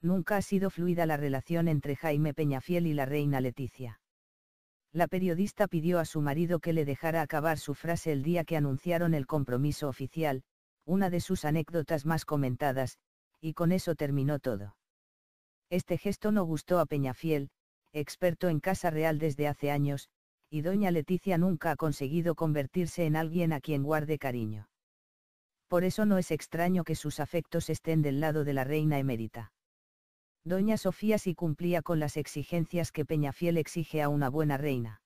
Nunca ha sido fluida la relación entre Jaime Peñafiel y la reina Leticia. La periodista pidió a su marido que le dejara acabar su frase el día que anunciaron el compromiso oficial, una de sus anécdotas más comentadas, y con eso terminó todo. Este gesto no gustó a Peñafiel, experto en Casa Real desde hace años, y doña Leticia nunca ha conseguido convertirse en alguien a quien guarde cariño. Por eso no es extraño que sus afectos estén del lado de la reina emérita. Doña Sofía sí cumplía con las exigencias que Peñafiel exige a una buena reina.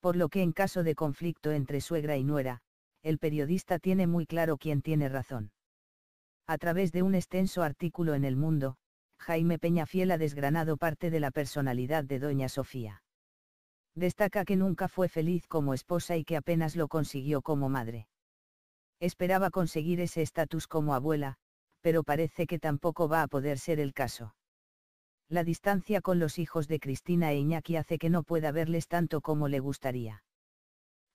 Por lo que en caso de conflicto entre suegra y nuera, el periodista tiene muy claro quién tiene razón. A través de un extenso artículo en El Mundo, Jaime Peñafiel ha desgranado parte de la personalidad de Doña Sofía. Destaca que nunca fue feliz como esposa y que apenas lo consiguió como madre. Esperaba conseguir ese estatus como abuela, pero parece que tampoco va a poder ser el caso. La distancia con los hijos de Cristina e Iñaki hace que no pueda verles tanto como le gustaría.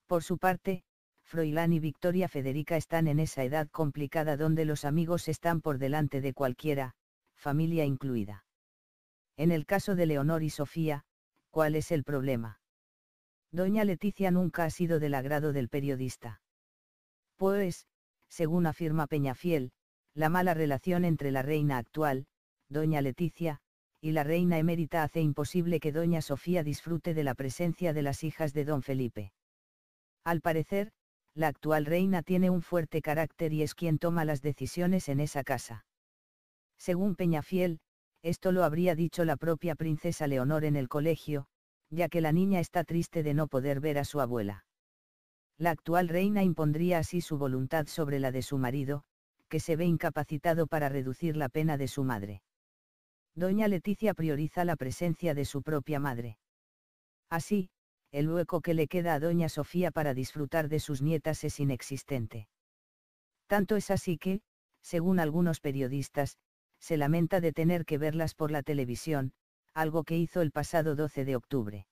Por su parte, Froilán y Victoria Federica están en esa edad complicada donde los amigos están por delante de cualquiera, familia incluida. En el caso de Leonor y Sofía, ¿cuál es el problema? Doña Leticia nunca ha sido del agrado del periodista. Pues, según afirma Peñafiel, la mala relación entre la reina actual, Doña Leticia, y la reina emérita hace imposible que doña Sofía disfrute de la presencia de las hijas de don Felipe. Al parecer, la actual reina tiene un fuerte carácter y es quien toma las decisiones en esa casa. Según Peñafiel, esto lo habría dicho la propia princesa Leonor en el colegio, ya que la niña está triste de no poder ver a su abuela. La actual reina impondría así su voluntad sobre la de su marido, que se ve incapacitado para reducir la pena de su madre. Doña Leticia prioriza la presencia de su propia madre. Así, el hueco que le queda a Doña Sofía para disfrutar de sus nietas es inexistente. Tanto es así que, según algunos periodistas, se lamenta de tener que verlas por la televisión, algo que hizo el pasado 12 de octubre.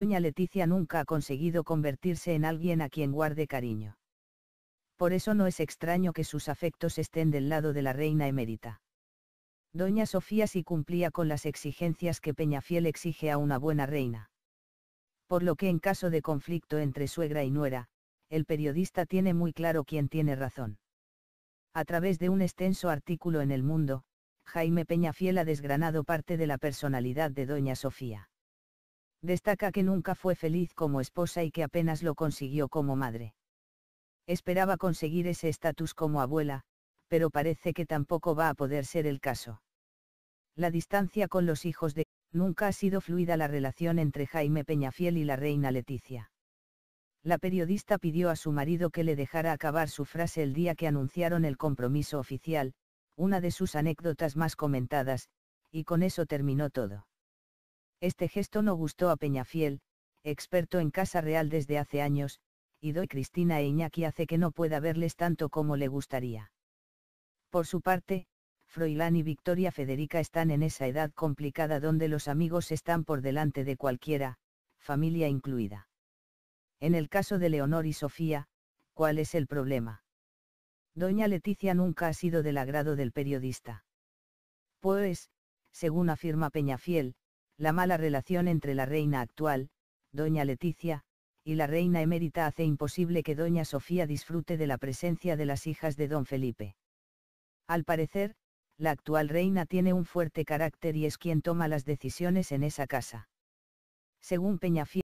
Doña Leticia nunca ha conseguido convertirse en alguien a quien guarde cariño. Por eso no es extraño que sus afectos estén del lado de la reina emérita. Doña Sofía sí cumplía con las exigencias que Peñafiel exige a una buena reina. Por lo que en caso de conflicto entre suegra y nuera, el periodista tiene muy claro quién tiene razón. A través de un extenso artículo en El Mundo, Jaime Peñafiel ha desgranado parte de la personalidad de Doña Sofía. Destaca que nunca fue feliz como esposa y que apenas lo consiguió como madre. Esperaba conseguir ese estatus como abuela, pero parece que tampoco va a poder ser el caso la distancia con los hijos de, nunca ha sido fluida la relación entre Jaime Peñafiel y la reina Leticia. La periodista pidió a su marido que le dejara acabar su frase el día que anunciaron el compromiso oficial, una de sus anécdotas más comentadas, y con eso terminó todo. Este gesto no gustó a Peñafiel, experto en Casa Real desde hace años, y doy Cristina e Iñaki hace que no pueda verles tanto como le gustaría. Por su parte, Froilán y Victoria Federica están en esa edad complicada donde los amigos están por delante de cualquiera, familia incluida. En el caso de Leonor y Sofía, ¿cuál es el problema? Doña Leticia nunca ha sido del agrado del periodista. Pues, según afirma Peñafiel, la mala relación entre la reina actual, Doña Leticia, y la reina emérita hace imposible que Doña Sofía disfrute de la presencia de las hijas de Don Felipe. Al parecer, la actual reina tiene un fuerte carácter y es quien toma las decisiones en esa casa. Según Peñafiel,